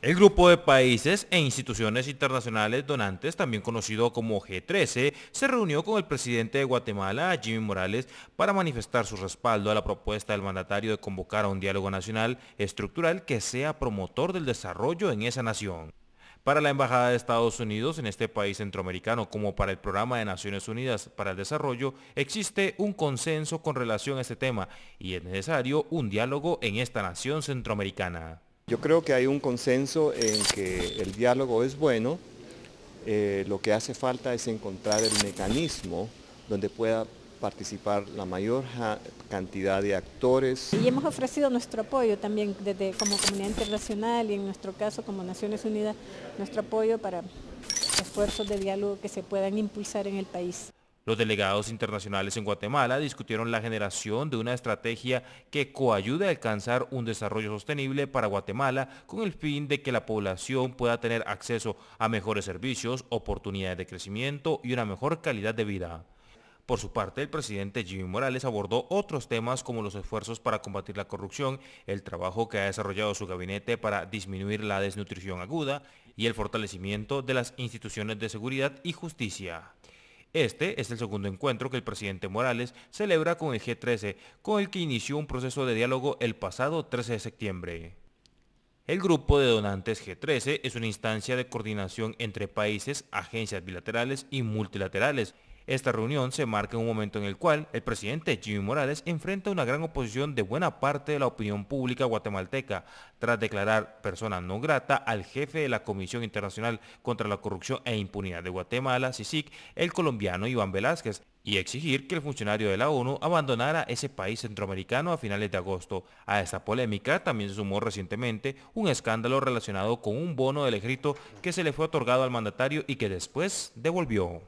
El grupo de países e instituciones internacionales donantes, también conocido como G13, se reunió con el presidente de Guatemala, Jimmy Morales, para manifestar su respaldo a la propuesta del mandatario de convocar a un diálogo nacional estructural que sea promotor del desarrollo en esa nación. Para la Embajada de Estados Unidos en este país centroamericano como para el Programa de Naciones Unidas para el Desarrollo, existe un consenso con relación a este tema y es necesario un diálogo en esta nación centroamericana. Yo creo que hay un consenso en que el diálogo es bueno, eh, lo que hace falta es encontrar el mecanismo donde pueda participar la mayor cantidad de actores. Y hemos ofrecido nuestro apoyo también desde como comunidad internacional y en nuestro caso como Naciones Unidas, nuestro apoyo para esfuerzos de diálogo que se puedan impulsar en el país. Los delegados internacionales en Guatemala discutieron la generación de una estrategia que coayude a alcanzar un desarrollo sostenible para Guatemala con el fin de que la población pueda tener acceso a mejores servicios, oportunidades de crecimiento y una mejor calidad de vida. Por su parte, el presidente Jimmy Morales abordó otros temas como los esfuerzos para combatir la corrupción, el trabajo que ha desarrollado su gabinete para disminuir la desnutrición aguda y el fortalecimiento de las instituciones de seguridad y justicia. Este es el segundo encuentro que el presidente Morales celebra con el G13, con el que inició un proceso de diálogo el pasado 13 de septiembre. El grupo de donantes G13 es una instancia de coordinación entre países, agencias bilaterales y multilaterales esta reunión se marca en un momento en el cual el presidente Jimmy Morales enfrenta una gran oposición de buena parte de la opinión pública guatemalteca tras declarar persona no grata al jefe de la Comisión Internacional contra la Corrupción e Impunidad de Guatemala, CICIC, el colombiano Iván Velázquez, y exigir que el funcionario de la ONU abandonara ese país centroamericano a finales de agosto. A esta polémica también se sumó recientemente un escándalo relacionado con un bono del ejército que se le fue otorgado al mandatario y que después devolvió.